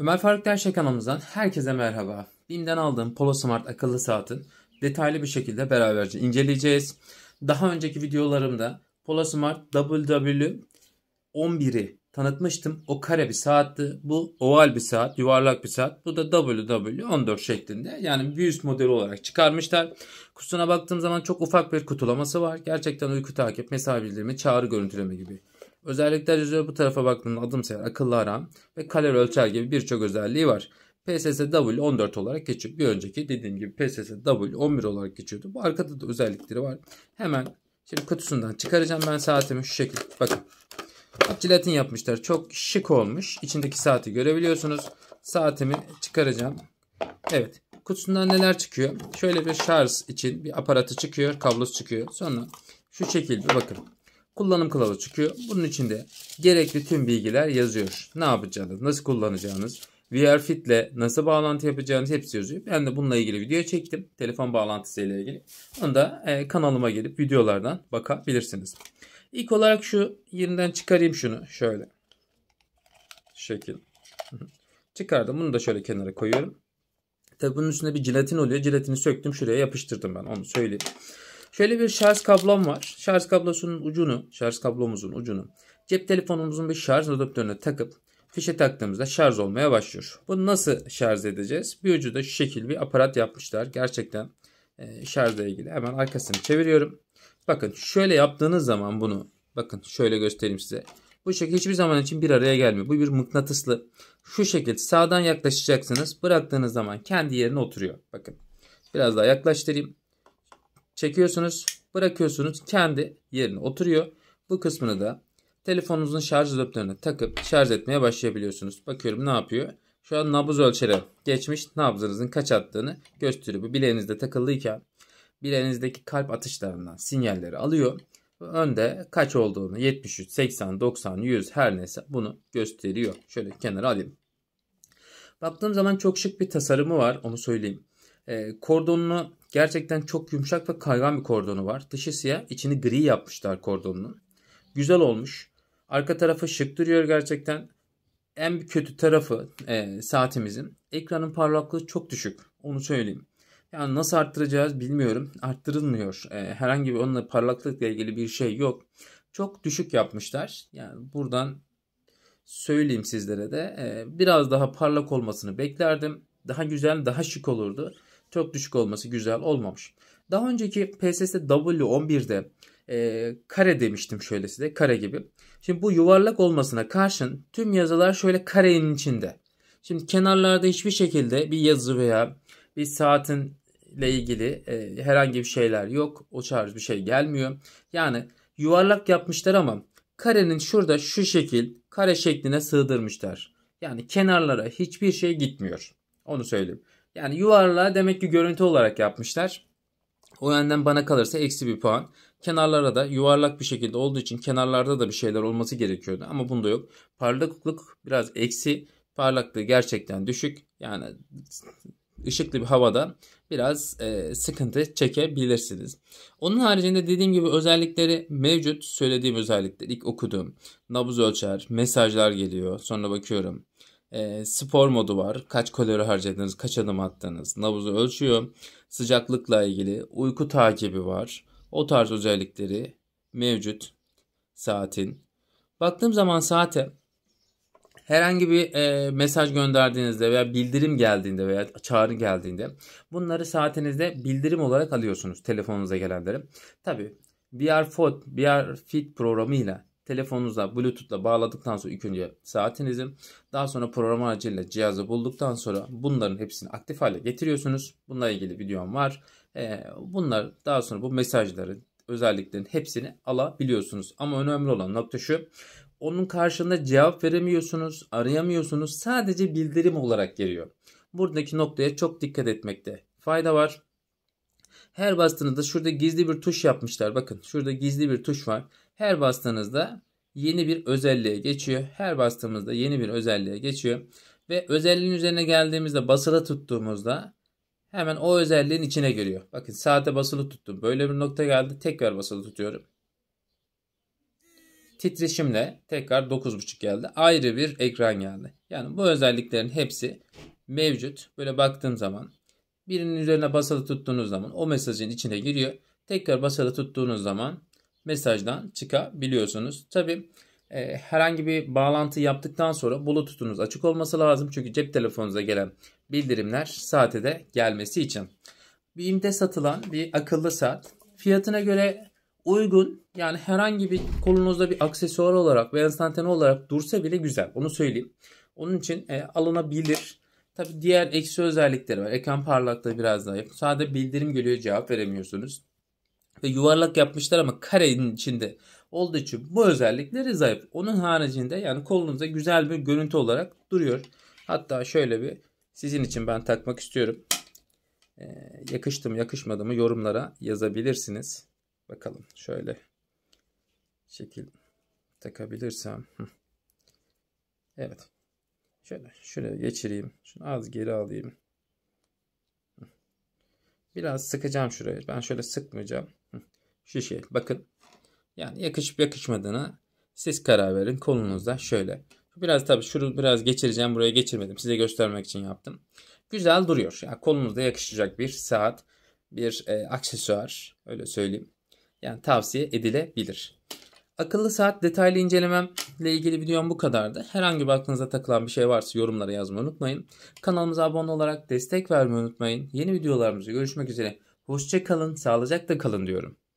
Ömer Faruk Derşe kanalımızdan herkese merhaba. BİM'den aldığım Polo Smart akıllı saatin detaylı bir şekilde beraberce inceleyeceğiz. Daha önceki videolarımda Polo Smart WW11'i tanıtmıştım. O kare bir saatti. Bu oval bir saat, yuvarlak bir saat. Bu da WW14 şeklinde. Yani bir üst modeli olarak çıkarmışlar. Kutusuna baktığım zaman çok ufak bir kutulaması var. Gerçekten uyku takip, mesai bildirimi, çağrı görüntüleme gibi Özellikler yüzüne bu tarafa baktığında adım sayar, akıllı aram ve kalori ölçer gibi birçok özelliği var. PSSW 14 olarak geçiyor. Bir önceki dediğim gibi PSSW 11 olarak geçiyordu. Bu arkada da özellikleri var. Hemen şimdi kutusundan çıkaracağım ben saatimi şu şekilde. Bakın. Jilatin yapmışlar. Çok şık olmuş. İçindeki saati görebiliyorsunuz. Saatimi çıkaracağım. Evet. Kutusundan neler çıkıyor? Şöyle bir şarj için bir aparatı çıkıyor. Kablosu çıkıyor. Sonra şu şekilde bakın kullanım kılavuzu çıkıyor. Bunun içinde gerekli tüm bilgiler yazıyor. Ne yapacağınız, nasıl kullanacağınız, VRFit ile nasıl bağlantı yapacağınız hepsi yazıyor. Ben de bununla ilgili video çektim. Telefon bağlantısı ile ilgili. Onu da e, kanalıma gelip videolardan bakabilirsiniz. İlk olarak şu yerinden çıkarayım şunu şöyle. Şu şekil. Çıkardım. Bunu da şöyle kenara koyuyorum. Tabi bunun üstünde bir jelatin oluyor. Jelatini söktüm şuraya yapıştırdım ben onu söyleyeyim. Şöyle bir şarj kablom var. Şarj kablosunun ucunu, şarj kablomuzun ucunu cep telefonumuzun bir şarj adaptörüne takıp fişe taktığımızda şarj olmaya başlıyor. Bunu nasıl şarj edeceğiz? Bir ucu da şu şekil bir aparat yapmışlar. Gerçekten e, şarjla ilgili. Hemen arkasını çeviriyorum. Bakın şöyle yaptığınız zaman bunu bakın şöyle göstereyim size. Bu şekilde hiçbir zaman için bir araya gelmiyor. Bu bir mıknatıslı. Şu şekilde sağdan yaklaşacaksınız. Bıraktığınız zaman kendi yerine oturuyor. Bakın biraz daha yaklaştırayım çekiyorsunuz, bırakıyorsunuz kendi yerine oturuyor. Bu kısmını da telefonunuzun şarj adaptörüne takıp şarj etmeye başlayabiliyorsunuz. Bakıyorum ne yapıyor? Şu an nabız ölçeri geçmiş nabzınızın kaç attığını gösteriyor. Bu bileğinizde takılıyken bileğinizdeki kalp atışlarından sinyalleri alıyor. Önde kaç olduğunu 73, 80, 90, 100 her neyse bunu gösteriyor. Şöyle kenara alayım. Baktığım zaman çok şık bir tasarımı var onu söyleyeyim. E, kordonunu gerçekten çok yumuşak ve kaygan bir kordonu var. Dışı siyah, içini gri yapmışlar kordonunun. Güzel olmuş. Arka tarafı şık duruyor gerçekten. En kötü tarafı e, saatimizin ekranın parlaklığı çok düşük. Onu söyleyeyim. Yani nasıl arttıracağız bilmiyorum. Arttırılmıyor. E, herhangi bir onunla parlaklıkla ilgili bir şey yok. Çok düşük yapmışlar. Yani buradan söyleyeyim sizlere de. E, biraz daha parlak olmasını beklerdim. Daha güzel, daha şık olurdu çok düşük olması güzel olmamış. Daha önceki PSS W11'de e, kare demiştim şöylesi de kare gibi. Şimdi bu yuvarlak olmasına karşın tüm yazılar şöyle karenin içinde. Şimdi kenarlarda hiçbir şekilde bir yazı veya bir saatin ile ilgili e, herhangi bir şeyler yok. O çağrı bir şey gelmiyor. Yani yuvarlak yapmışlar ama karenin şurada şu şekil kare şekline sığdırmışlar. Yani kenarlara hiçbir şey gitmiyor. Onu söyleyeyim. Yani yuvarlağı demek ki görüntü olarak yapmışlar. O yönden bana kalırsa eksi bir puan. Kenarlara da yuvarlak bir şekilde olduğu için kenarlarda da bir şeyler olması gerekiyordu. Ama bunda yok. Parlaklık biraz eksi. Parlaklığı gerçekten düşük. Yani ışıklı bir havada biraz e, sıkıntı çekebilirsiniz. Onun haricinde dediğim gibi özellikleri mevcut. Söylediğim özellikler ilk okuduğum nabız ölçer, mesajlar geliyor. Sonra bakıyorum e, spor modu var. Kaç kalori harcadınız, kaç adım attınız. Nabızı ölçüyor. Sıcaklıkla ilgili uyku takibi var. O tarz özellikleri mevcut saatin. Baktığım zaman saate herhangi bir e, mesaj gönderdiğinizde veya bildirim geldiğinde veya çağrı geldiğinde bunları saatinizde bildirim olarak alıyorsunuz telefonunuza gelenleri. Tabi BR Fit, BR Fit programıyla telefonunuza Bluetooth'la bağladıktan sonra ilk önce saatinizi daha sonra program aracıyla cihazı bulduktan sonra bunların hepsini aktif hale getiriyorsunuz. Bununla ilgili videom var. Ee, bunlar daha sonra bu mesajları özelliklerin hepsini alabiliyorsunuz. Ama önemli olan nokta şu. Onun karşında cevap veremiyorsunuz, arayamıyorsunuz. Sadece bildirim olarak geliyor. Buradaki noktaya çok dikkat etmekte fayda var. Her bastığınızda şurada gizli bir tuş yapmışlar. Bakın şurada gizli bir tuş var. Her bastığınızda yeni bir özelliğe geçiyor. Her bastığımızda yeni bir özelliğe geçiyor. Ve özelliğin üzerine geldiğimizde basılı tuttuğumuzda hemen o özelliğin içine giriyor. Bakın saate basılı tuttum. Böyle bir nokta geldi. Tekrar basılı tutuyorum. Titreşimle tekrar 9.5 geldi. Ayrı bir ekran geldi. Yani bu özelliklerin hepsi mevcut. Böyle baktığım zaman birinin üzerine basılı tuttuğunuz zaman o mesajın içine giriyor. Tekrar basılı tuttuğunuz zaman mesajdan çıkabiliyorsunuz. Tabi e, herhangi bir bağlantı yaptıktan sonra bluetooth'unuz açık olması lazım. Çünkü cep telefonunuza gelen bildirimler saate de gelmesi için. BİM'de satılan bir akıllı saat fiyatına göre uygun yani herhangi bir kolunuzda bir aksesuar olarak veya instantane olarak dursa bile güzel onu söyleyeyim. Onun için e, alınabilir. Tabi diğer eksi özellikleri var. Ekran parlaklığı biraz daha yakın. Sadece bildirim geliyor cevap veremiyorsunuz ve yuvarlak yapmışlar ama karenin içinde olduğu için bu özellikleri zayıf. Onun haricinde yani kolunuzda güzel bir görüntü olarak duruyor. Hatta şöyle bir sizin için ben takmak istiyorum. Ee, yakıştı mı yakışmadı mı yorumlara yazabilirsiniz. Bakalım şöyle şekil takabilirsem. Evet. Şöyle şöyle geçireyim. Şunu az geri alayım. Biraz sıkacağım şurayı. Ben şöyle sıkmayacağım şu şey. Bakın yani yakışıp yakışmadığına siz karar verin kolunuzda şöyle. Biraz tabii şunu biraz geçireceğim buraya geçirmedim size göstermek için yaptım. Güzel duruyor. Yani kolunuzda yakışacak bir saat bir e, aksesuar öyle söyleyeyim. Yani tavsiye edilebilir. Akıllı saat detaylı incelememle ilgili videom bu kadardı. Herhangi bir aklınıza takılan bir şey varsa yorumlara yazmayı unutmayın. Kanalımıza abone olarak destek vermeyi unutmayın. Yeni videolarımızı görüşmek üzere. Hoşça kalın, sağlıcakla kalın diyorum.